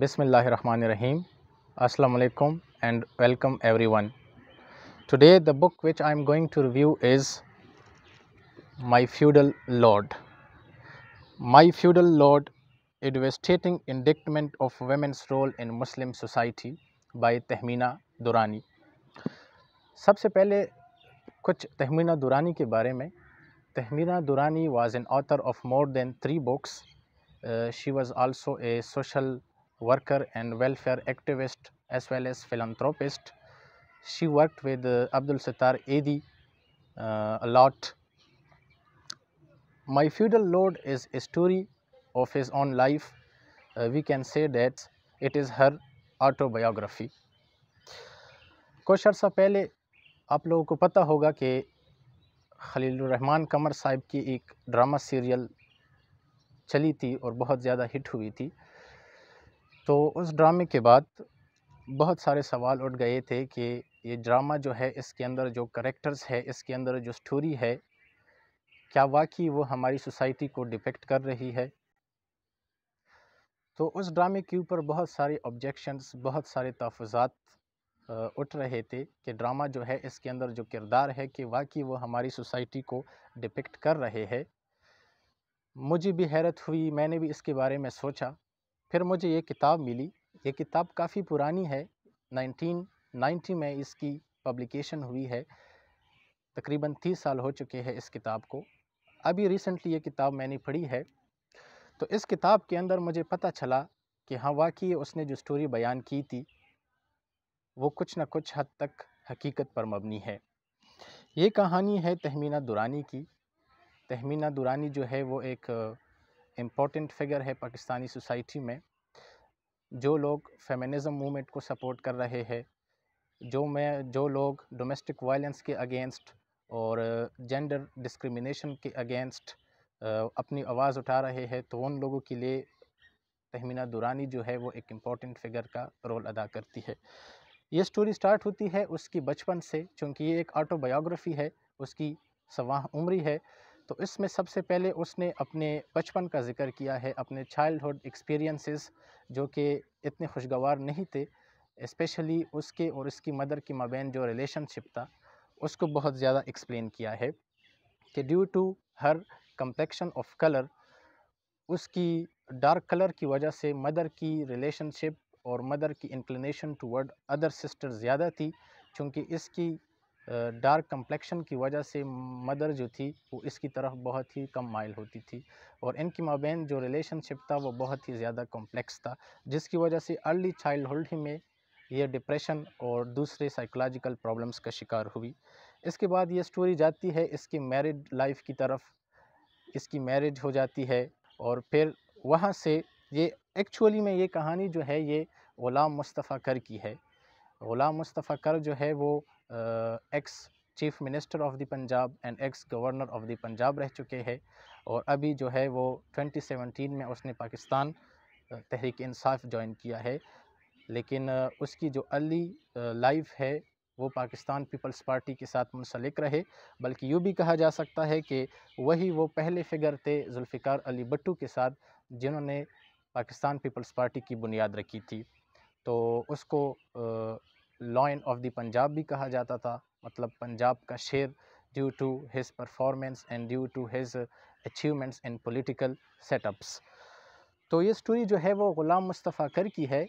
Bismillahirrahmanirrahim. Assalamu alaikum and welcome everyone. Today the book which I am going to review is My Feudal Lord. My Feudal Lord, a devastating indictment of women's role in Muslim society by Tehmina Durrani. सबसे पहले कुछ तहमीना दुरानी के बारे में Tahmina दुरानी was an author of more than three books. Uh, she was also a social worker and welfare activist as well as philanthropist. She worked with uh, Abdul Sattar Edi uh, a lot. My feudal lord is a story of his own life. Uh, we can say that it is her autobiography. कुछ अर्सा पहले आप लोगों को पता होगा कि खलीलरहमान कमर साहब की एक ड्रामा सीरियल चली थी और बहुत ज़्यादा हिट हुई थी तो उस ड्रामे के बाद बहुत सारे सवाल उठ गए थे कि ये ड्रामा जो है इसके अंदर जो करेक्टर्स है इसके अंदर जो स्टोरी है क्या वाकई वो हमारी सोसाइटी को डिपेक्ट कर रही है तो उस ड्रामे के ऊपर बहुत सारे ऑब्जेक्शंस बहुत सारे तहफ़ात उठ रहे थे कि ड्रामा जो है इसके अंदर जो किरदार है कि वाकई वो हमारी सोसाइटी को डिपेक्ट कर रहे हैं मुझे भी हैरत हुई मैंने भी इसके बारे में सोचा फिर मुझे ये किताब मिली ये किताब काफ़ी पुरानी है 1990 में इसकी पब्लिकेशन हुई है तकरीबन तीस साल हो चुके हैं इस किताब को अभी रिसेंटली ये किताब मैंने पढ़ी है तो इस किताब के अंदर मुझे पता चला कि हाँ वाकई उसने जो स्टोरी बयान की थी वो कुछ ना कुछ हद तक हकीकत पर मबनी है ये कहानी है तहमीना दुरानी की तहमीना दुरानी जो है वो एक इम्पोर्टेंट फिगर है पाकिस्तानी सोसाइटी में जो लोग फेमिनिज़म मूवमेंट को सपोर्ट कर रहे हैं जो मैं जो लोग डोमेस्टिक वायलेंस के अगेंस्ट और जेंडर uh, डिस्क्रिमिनेशन के अगेंस्ट uh, अपनी आवाज़ उठा रहे हैं तो उन लोगों के लिए तहमीना दुरानी जो है वो एक इम्पॉर्टेंट फिगर का रोल अदा करती है ये स्टोरी स्टार्ट होती है उसकी बचपन से चूँकि ये एक ऑटोबायोग्राफ़ी है उसकी सवाह उम्री है तो इसमें सबसे पहले उसने अपने बचपन का जिक्र किया है अपने चाइल्डहुड एक्सपीरियंसेस जो कि इतने खुशगवार नहीं थे इस्पेशली उसके और उसकी मदर की मबैन जो रिलेशनशिप था उसको बहुत ज़्यादा एक्सप्लेन किया है कि due to her complexion of colour उसकी डार्क कलर की वजह से मदर की रिलेशनशिप और मदर की इंक्लिनेशन टुवर्ड अदर सिस्टर ज़्यादा थी चूँकि इसकी डार्क कम्प्लेक्शन की वजह से मदर जो थी वो इसकी तरफ बहुत ही कम माइल होती थी और इनकी माबेन जो रिलेशनशिप था वो बहुत ही ज़्यादा कॉम्प्लेक्स था जिसकी वजह से अर्ली चाइल्डहुड ही में ये डिप्रेशन और दूसरे साइकोलॉजिकल प्रॉब्लम्स का शिकार हुई इसके बाद ये स्टोरी जाती है इसकी मैरिड लाइफ की तरफ इसकी मैरिज हो जाती है और फिर वहाँ से ये एक्चुअली में ये कहानी जो है ये ग़ुलाम मुस्तफ़ा कर की है ग़ुलाम मुस्तफ़ा कर जो है वो ex chief minister of the Punjab and ex governor of the Punjab रह चुके हैं और अभी जो है वो 2017 में उसने पाकिस्तान तहरीक इंसाफ ज्वाइन किया है लेकिन उसकी जो अली लाइफ है वो पाकिस्तान पीपल्स पार्टी के साथ मुंसलिक रहे बल्कि यूँ भी कहा जा सकता है कि वही वो पहले फिगर थे जुल्फ़िकार अली भट्टू के साथ जिन्होंने पाकिस्तान पीपल्स पार्टी की बुनियाद रखी थी तो उसको लॉयन ऑफ द पंजाब भी कहा जाता था मतलब पंजाब का शेर due to his performance and due to his achievements in political setups तो ये स्टोरी जो है वो ग़ुलाम मुस्तफ़ा कर की है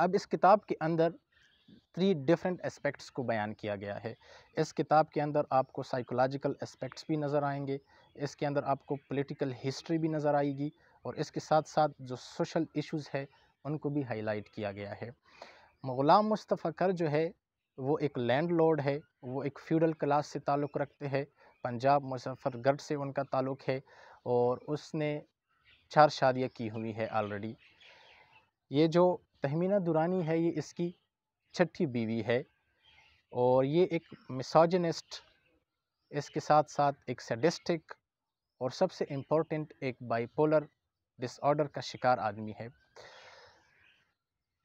अब इस किताब के अंदर थ्री डिफरेंट एस्पेक्ट्स को बयान किया गया है इस किताब के अंदर आपको साइकोलॉजिकल एस्पेक्ट्स भी नज़र आएंगे इसके अंदर आपको पॉलिटिकल हिस्ट्री भी नज़र आएगी और इसके साथ साथ जो सोशल इश्यूज़ है उनको भी हाईलाइट किया गया है ग़ुलाम मुस्तफ़ा कर जो है वो एक लैंड लॉर्ड है वो एक फ्यूडल क्लास से ताल्लुक़ रखते हैं पंजाब मुजफ्फरगढ़ से उनका ताल्लुक़ है और उसने चार शादियाँ की हुई है ऑलरेडी ये जो तहमीना दुरानी है ये इसकी छठी बीवी है और ये एक मिसाजनिस्ट इसके साथ साथ एक सेडिस्टिक और सबसे इम्पोर्टेंट एक बाइपोलर डिसऑर्डर का शिकार आदमी है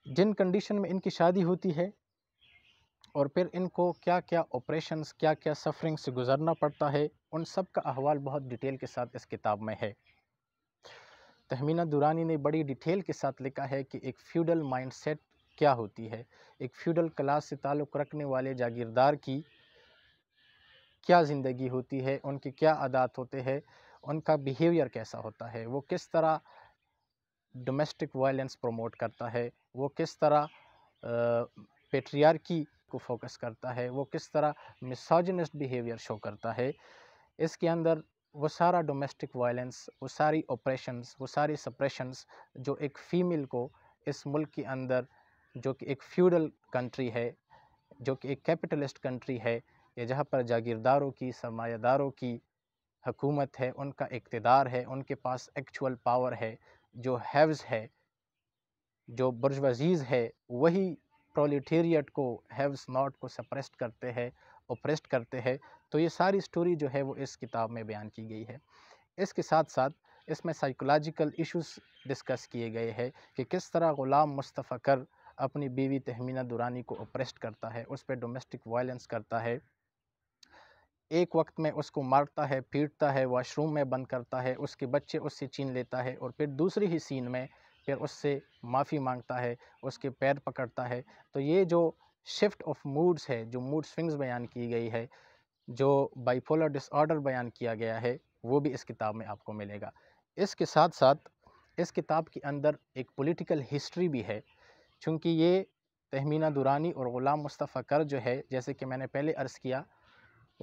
जिन कंडीशन में इनकी शादी होती है और फिर इनको क्या क्या ऑपरेशंस क्या क्या सफरिंग से गुज़रना पड़ता है उन सब का अहवाल बहुत डिटेल के साथ इस किताब में है तहमीना दुरानी ने बड़ी डिटेल के साथ लिखा है कि एक फ्यूडल माइंडसेट क्या होती है एक फ्यूडल क्लास से ताल्लुक़ रखने वाले जागीरदार की क्या ज़िंदगी होती है उनके क्या आदात होते हैं उनका बिहेवियर कैसा होता है वो किस तरह डोमेस्टिक वायलेंस प्रमोट करता है वो किस तरह पेट्रियार्की को फोकस करता है वो किस तरह मिसाजनिस्ट बिहेवियर शो करता है इसके अंदर वो सारा डोमेस्टिक वायलेंस वो सारी ऑपरेशंस वो सारी सप्रेशंस जो एक फ़ीमेल को इस मुल्क के अंदर जो कि एक फ्यूडल कंट्री है जो कि एक कैपिटलिस्ट कंट्री है या जहाँ पर जागीरदारों की सरमादारों की हकूमत है उनका इकतदार है उनके पास एक्चुअल पावर है जो हैव्ज़ है जो बुर्जवजीज़ है वही प्रोलीटेरियट को हैव्स नॉट को सप्रेस्ट करते हैं ओप्रेस्ट करते हैं तो ये सारी स्टोरी जो है वो इस किताब में बयान की गई है इसके साथ साथ इसमें साइकोलॉजिकल इश्यूज डिस्कस किए गए हैं कि किस तरह ग़ुलाम मुस्तफ़ा कर अपनी बीवी तहमीना दुरानी को ओप्रेस्ट करता है उस पर डोमेस्टिक वायलेंस करता है एक वक्त में उसको मारता है पीटता है वॉशरूम में बंद करता है उसके बच्चे उससे छीन लेता है और फिर दूसरी ही सीन में फिर उससे माफ़ी मांगता है उसके पैर पकड़ता है तो ये जो शिफ्ट ऑफ मूड्स है जो मूड स्विंग्स बयान की गई है जो बाइपोलर डिसऑर्डर बयान किया गया है वो भी इस किताब में आपको मिलेगा इसके साथ साथ इस किताब के अंदर एक पॉलिटिकल हिस्ट्री भी है चूँकि ये तहमीना दुरानी और ग़ुलाम मुस्तफ़ा कर जो है जैसे कि मैंने पहले अर्ज़ किया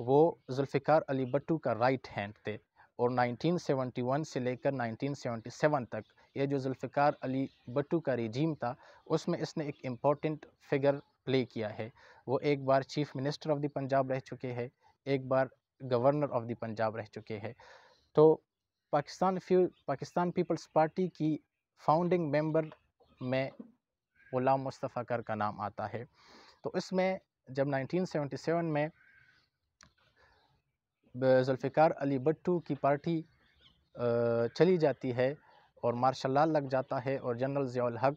वो जुल्फ़िकार अली भट्टू का राइट हैंड थे और 1971 से लेकर 1977 तक ये जो जुल्फ़िकार अली भट्टू का रिजीम था उसमें इसने एक इम्पॉर्टेंट फिगर प्ले किया है वो एक बार chief minister of the Punjab रह चुके हैं एक बार गवर्नर ऑफ़ द पंजाब रह चुके हैं तो पाकिस्तान फ्यू पाकिस्तान पीपल्स पार्टी की फाउंडिंग मेंबर में ग़ुलाम मुस्तफ़ा कर का नाम आता है तो इसमें जब 1977 में जुल्फ़िकार अली भट्टू की पार्टी चली जाती है और मार्शल लग जाता है और जनरल ज़ियाल हक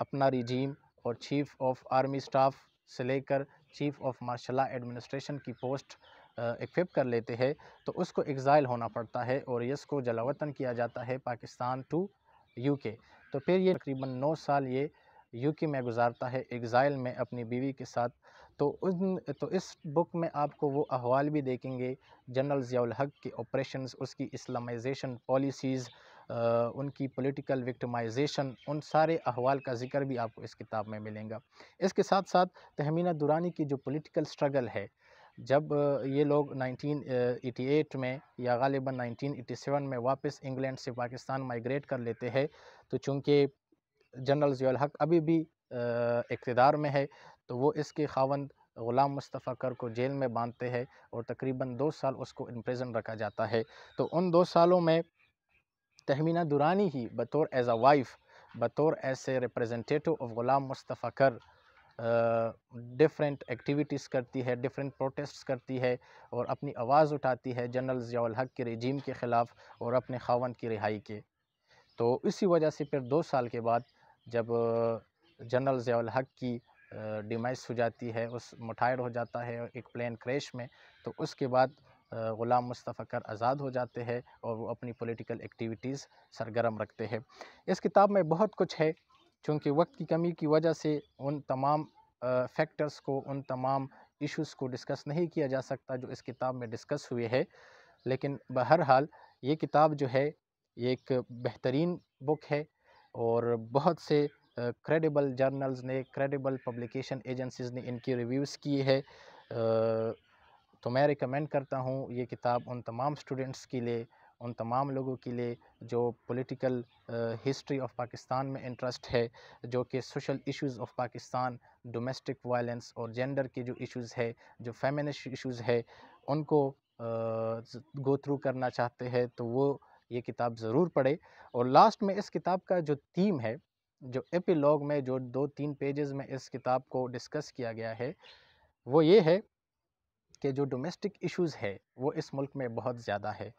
अपना रिजीम और चीफ़ ऑफ आर्मी स्टाफ से लेकर चीफ़ ऑफ मार्शल एडमिनिस्ट्रेशन की पोस्ट एक्विप कर लेते हैं तो उसको एग्ज़ाइल होना पड़ता है और इसको जलावतन किया जाता है पाकिस्तान टू यूके तो फिर ये तकरीबन नौ साल ये यूके में गुजारता है एग्ज़ाइल में अपनी बीवी के साथ तो उन तो इस बुक में आपको वो अहवाल भी देखेंगे जनरल ज़ियाउल हक के ऑपरेशन उसकी इस्लामाइजेशन पॉलिसीज़ उनकी पॉलिटिकल विक्टमाइजेशन उन सारे अहवाल का जिक्र भी आपको इस किताब में मिलेगा इसके साथ साथ तहमीना दुरानी की जो पॉलिटिकल स्ट्रगल है जब ये लोग 1988 में या गालिबा 1987 में वापस इंग्लैंड से पाकिस्तान माइग्रेट कर लेते हैं तो चूँकि जनरल ज़ियाल हक अभी भी इकतदार में है तो वो इसके खावंद ग़ुलाम मुस्तफ़ा कर को जेल में बांधते हैं और तकरीबन दो साल उसको इम्प्रेजन रखा जाता है तो उन दो सालों में तहमीना दुरानी ही बतौर एज अ वाइफ़ बतौर ऐसे रिप्रेजेंटेटिव ऑफ ग़ुलाम मुस्तफ़ा कर डिफरेंट एक्टिविटीज़ करती है डिफरेंट प्रोटेस्ट करती है और अपनी आवाज़ उठाती है जनरल ज़ियाल हक के रजीम के ख़िलाफ़ और अपने खावन की रिहाई के तो इसी वजह से फिर दो साल के बाद जब जनरल ज़ियाल हक की डिमाइस हो जाती है उस मुठाइड हो जाता है एक प्लेन क्रैश में तो उसके बाद ग़ुलाम मुस्तफ़ा कर आज़ाद हो जाते हैं और वो अपनी पॉलिटिकल एक्टिविटीज़ सरगर्म रखते हैं इस किताब में बहुत कुछ है चूँकि वक्त की कमी की वजह से उन तमाम फैक्टर्स को उन तमाम इश्यूज़ को डिस्कस नहीं किया जा सकता जो इस किताब में डिस्कस हुए है लेकिन बहरहाल ये किताब जो है ये एक बेहतरीन बुक है और बहुत से क्रेडिबल जर्नल्स ने क्रेडिबल पब्लिकेशन एजेंसीज़ ने इनकी रिव्यूज़ की है तो मैं रिकमेंड करता हूँ ये किताब उन तमाम स्टूडेंट्स के लिए उन तमाम लोगों के लिए जो पॉलिटिकल हिस्ट्री ऑफ पाकिस्तान में इंटरेस्ट है जो कि social issues of Pakistan domestic violence और जेंडर के जो इश्यूज़ है जो फेमिनिस्ट इश्यूज़ है उनको गो थ्रू करना चाहते हैं तो वो ये किताब ज़रूर पढ़े और लास्ट में इस किताब का जो थीम है जो एपिलॉग में जो दो तीन पेजेस में इस किताब को डिस्कस किया गया है वो ये है कि जो डोमेस्टिक इश्यूज़ है वो इस मुल्क में बहुत ज़्यादा है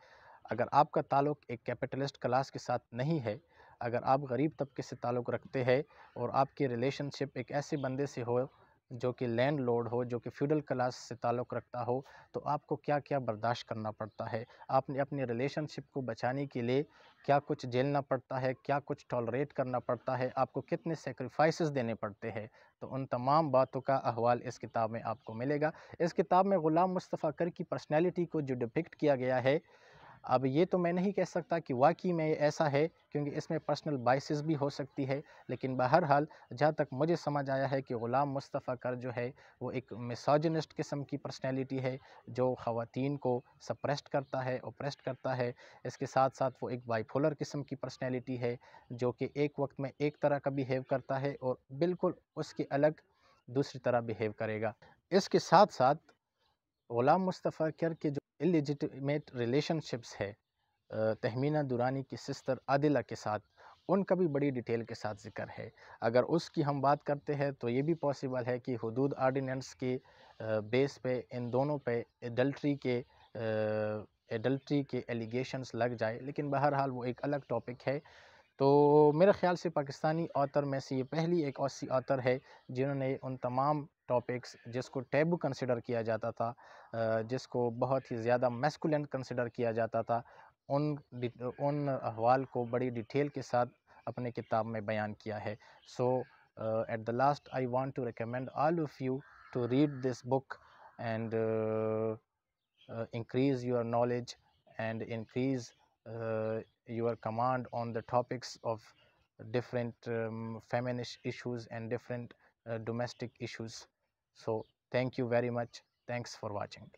अगर आपका ताल्लुक एक कैपिटलिस्ट क्लास के साथ नहीं है अगर आप गरीब तबके से ताल्लुक़ रखते हैं और आपकी रिलेशनशिप एक ऐसे बंदे से हो जो कि लैंड लोड हो जो कि फ्यूडल क्लास से ताल्लुक़ रखता हो तो आपको क्या क्या बर्दाश्त करना पड़ता है आपने अपने रिलेशनशिप को बचाने के लिए क्या कुछ झेलना पड़ता है क्या कुछ टॉलरेट करना पड़ता है आपको कितने सेक्रीफाइस देने पड़ते हैं तो उन तमाम बातों का अहवाल इस किताब में आपको मिलेगा इस किताब में ग़ुलाम मुस्तफ़ा कर की पर्सनैलिटी को जो डिपिक्ट किया गया है अब ये तो मैं नहीं कह सकता कि वाकई में ऐसा है क्योंकि इसमें पर्सनल बाइसिस भी हो सकती है लेकिन बहरहाल जहाँ तक मुझे समझ आया है कि ग़ुलाम मुस्तफ़ा कर जो है वो एक मिसोजनिस्ट किस्म की पर्सनैलिटी है जो ख़वातीन को सप्रेस्ट करता है ओप्रेस्ट करता है इसके साथ साथ वो एक बाइपोलर किस्म की पर्सनैलिटी है जो कि एक वक्त में एक तरह का बिहेव करता है और बिल्कुल उसके अलग दूसरी तरह बिहेव करेगा इसके साथ साथ ग़ुलाम मुस्तफ़ा कर के जो इलिजिटमेट रिलेशनशिप्स है तहमीना दुरानी की सिस्टर आदिला के साथ उनका भी बड़ी डिटेल के साथ जिक्र है अगर उसकी हम बात करते हैं तो ये भी पॉसिबल है कि हदूद आर्डीनेंस के बेस पे इन दोनों पे एडल्ट्री के एडल्ट्री के एलिगेशंस लग जाए लेकिन बहरहाल वो एक अलग टॉपिक है तो मेरे ख़्याल से पाकिस्तानी ऑथर में से ये पहली एक ऐसी ऑथर है जिन्होंने उन तमाम टॉपिक्स जिसको टैबू कंसिडर किया जाता था जिसको बहुत ही ज़्यादा मेस्कुलन कंसिडर किया जाता था उन उन अहवाल को बड़ी डिटेल के साथ अपने किताब में बयान किया है so at the last I want to recommend all of you to read this book and increase your knowledge and increase Uh, your command on the topics of different um, feminist issues and different uh, domestic issues so thank you very much thanks for watching